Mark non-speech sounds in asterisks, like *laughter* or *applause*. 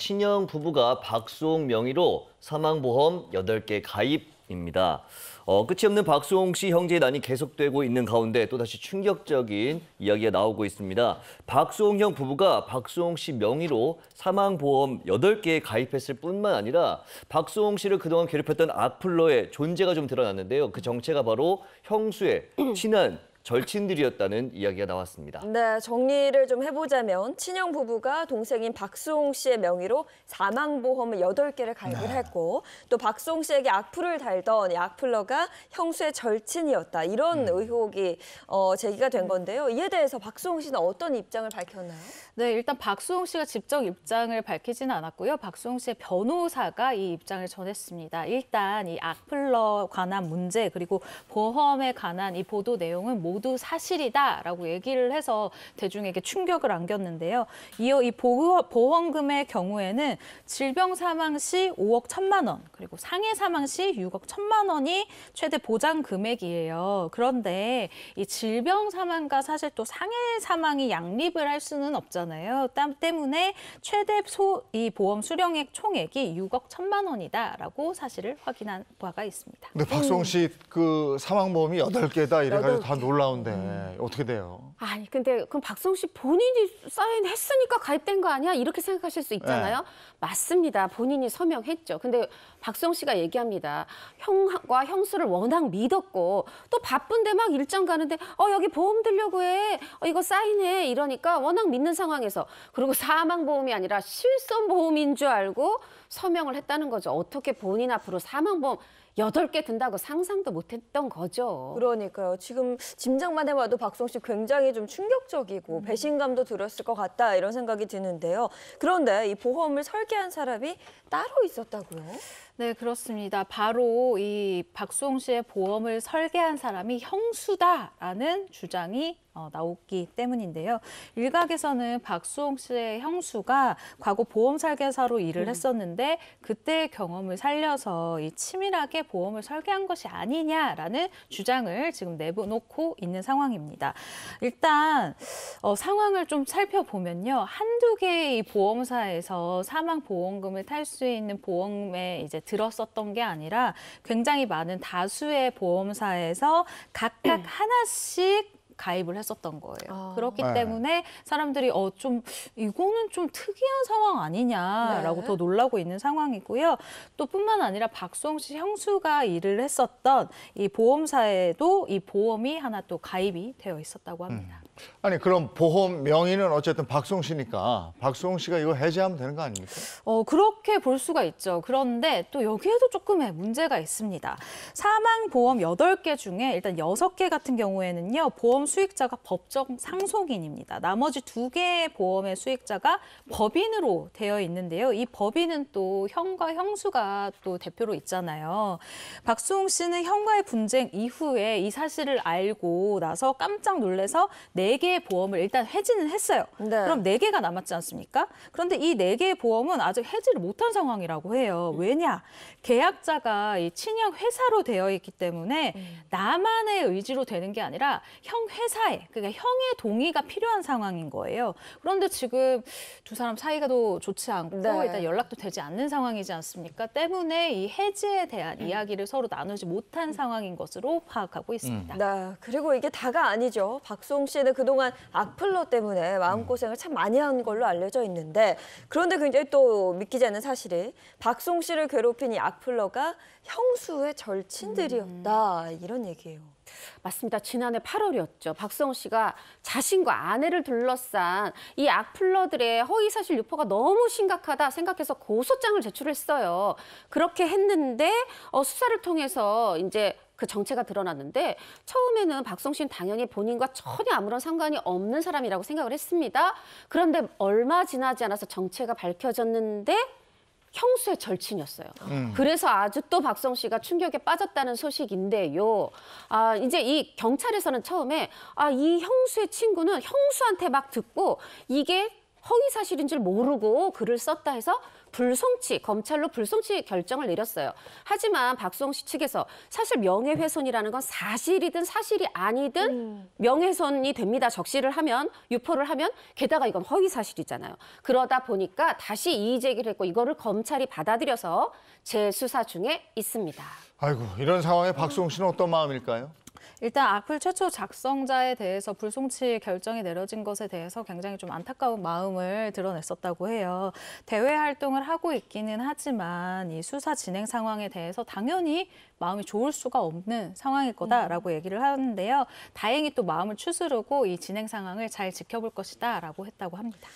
친형 부부가 박수홍 명의로 사망보험 8개 가입입니다. 어, 끝이 없는 박수홍 씨 형제의 난이 계속되고 있는 가운데 또다시 충격적인 이야기가 나오고 있습니다. 박수홍 형 부부가 박수홍 씨 명의로 사망보험 8개에 가입했을 뿐만 아니라 박수홍 씨를 그동안 괴롭혔던 악플러의 존재가 좀 드러났는데요. 그 정체가 바로 형수의 *clears throat* 친한 절친들이었다는 이야기가 나왔습니다. 네, 정리를 좀 해보자면 친형 부부가 동생인 박수홍 씨의 명의로 사망보험을 8개를 가입을 네. 했고 또 박수홍 씨에게 악플을 달던 악플러가 형수의 절친이었다. 이런 음. 의혹이 어, 제기가 된 건데요. 이에 대해서 박수홍 씨는 어떤 입장을 밝혔나요? 네, 일단 박수홍 씨가 직접 입장을 밝히지는 않았고요. 박수홍 씨의 변호사가 이 입장을 전했습니다. 일단 이 악플러 관한 문제 그리고 보험에 관한 이 보도 내용은 모두 모두 사실이다라고 얘기를 해서 대중에게 충격을 안겼는데요. 이어 이 보험금의 경우에는 질병 사망 시 5억 1천만 원, 그리고 상해 사망 시 6억 1천만 원이 최대 보장 금액이에요. 그런데 이 질병 사망과 사실 또 상해 사망이 양립을 할 수는 없잖아요. 때문에 최대 소, 이 보험 수령액 총액이 6억 1천만 원이다라고 사실을 확인한 바가 있습니다. 네, 박수 씨그 사망보험이 8개다 이래가지고 다 놀라 올라온대. 음. 어떻게 돼요? 아니 근데 그럼 박성 씨 본인이 사인했으니까 가입된 거 아니야? 이렇게 생각하실 수 있잖아요. 네. 맞습니다. 본인이 서명했죠. 근데 박성 씨가 얘기합니다. 형과 형수를 워낙 믿었고 또 바쁜데 막 일정 가는데 어 여기 보험 들려고 해. 어, 이거 사인해. 이러니까 워낙 믿는 상황에서 그리고 사망 보험이 아니라 실손 보험인 줄 알고 서명을 했다는 거죠. 어떻게 본인 앞으로 사망 보험 여덟 개 든다고 상상도 못했던 거죠. 그러니까요. 지금 짐작만 해봐도 박성 씨 굉장히 좀 충격적이고 음. 배신감도 들었을 것 같다 이런 생각이 드는데요. 그런데 이 보험을 설계한 사람이 따로 있었다고요? 네, 그렇습니다. 바로 이 박수홍 씨의 보험을 설계한 사람이 형수다라는 주장이 어, 나오기 때문인데요. 일각에서는 박수홍 씨의 형수가 과거 보험 설계사로 일을 네. 했었는데 그때의 경험을 살려서 이 치밀하게 보험을 설계한 것이 아니냐라는 주장을 지금 내놓고 보 있는 상황입니다. 일단 어, 상황을 좀 살펴보면요. 한두 개의 보험사에서 사망 보험금을 탈 수 있는 보험의 이제 들었었던 게 아니라 굉장히 많은 다수의 보험사에서 각각 *clears throat* 하나씩 가입을 했었던 거예요. 아. 그렇기 네. 때문에 사람들이 어 좀 이거는 좀 특이한 상황 아니냐라고 네. 더 놀라고 있는 상황이고요. 또 뿐만 아니라 박수홍 씨 형수가 일을 했었던 이 보험사에도 이 보험이 하나 또 가입이 되어 있었다고 합니다. 음. 아니 그럼 보험 명의는 어쨌든 박수홍 씨니까 박수홍 씨가 이거 해제하면 되는 거 아닙니까? 어 그렇게 볼 수가 있죠. 그런데 또 여기에도 조금의 문제가 있습니다. 사망 보험 여덟 개 중에 일단 여섯 개 같은 경우에는요. 보험 수익자가 법정 상속인입니다. 나머지 두 개의 보험의 수익자가 법인으로 되어 있는데요. 이 법인은 또 형과 형수가 또 대표로 있잖아요. 박수홍 씨는 형과의 분쟁 이후에 이 사실을 알고 나서 깜짝 놀래서 네 개의 보험을 일단 해지는 했어요. 네. 그럼 네 개가 남았지 않습니까? 그런데 이 네 개의 보험은 아직 해지를 못한 상황이라고 해요. 왜냐? 계약자가 이 친형 회사로 되어 있기 때문에 음. 나만의 의지로 되는 게 아니라 형 회사에 그러니까 형의 동의가 필요한 상황인 거예요. 그런데 지금 두 사람 사이가 더 좋지 않고 네. 일단 연락도 되지 않는 상황이지 않습니까? 때문에 이 해지에 대한 음. 이야기를 서로 나누지 못한 상황인 것으로 파악하고 있습니다. 음. 네, 그리고 이게 다가 아니죠. 박수홍 씨는 그동안 악플러 때문에 마음고생을 참 많이 한 걸로 알려져 있는데 그런데 굉장히 또 믿기지 않는 사실이 박수홍 씨를 괴롭힌 이 악플러가 형수의 절친들이었다 음. 이런 얘기예요. 맞습니다. 지난해 8월이었죠. 박성호 씨가 자신과 아내를 둘러싼 이 악플러들의 허위사실 유포가 너무 심각하다 생각해서 고소장을 제출했어요. 그렇게 했는데 어, 수사를 통해서 이제 그 정체가 드러났는데 처음에는 박성 씨는 당연히 본인과 전혀 아무런 상관이 없는 사람이라고 생각을 했습니다. 그런데 얼마 지나지 않아서 정체가 밝혀졌는데 형수의 절친이었어요. 음. 그래서 아주 또 박성 씨가 충격에 빠졌다는 소식인데요. 아, 이제 이 경찰에서는 처음에 아, 이 형수의 친구는 형수한테 막 듣고 이게 허위 사실인 줄 모르고 글을 썼다 해서 불송치, 검찰로 불송치 결정을 내렸어요. 하지만 박수홍 씨 측에서 사실 명예훼손이라는 건 사실이든 사실이 아니든 음. 명예훼손이 됩니다. 적시를 하면, 유포를 하면 게다가 이건 허위사실이잖아요. 그러다 보니까 다시 이의제기를 했고 이거를 검찰이 받아들여서 재수사 중에 있습니다. 아이고 이런 상황에 박수홍 씨는 어떤 마음일까요? 일단 악플 최초 작성자에 대해서 불송치 결정이 내려진 것에 대해서 굉장히 좀 안타까운 마음을 드러냈었다고 해요. 대외 활동을 하고 있기는 하지만 이 수사 진행 상황에 대해서 당연히 마음이 좋을 수가 없는 상황일 거다라고 음. 얘기를 하는데요. 다행히 또 마음을 추스르고 이 진행 상황을 잘 지켜볼 것이다라고 했다고 합니다.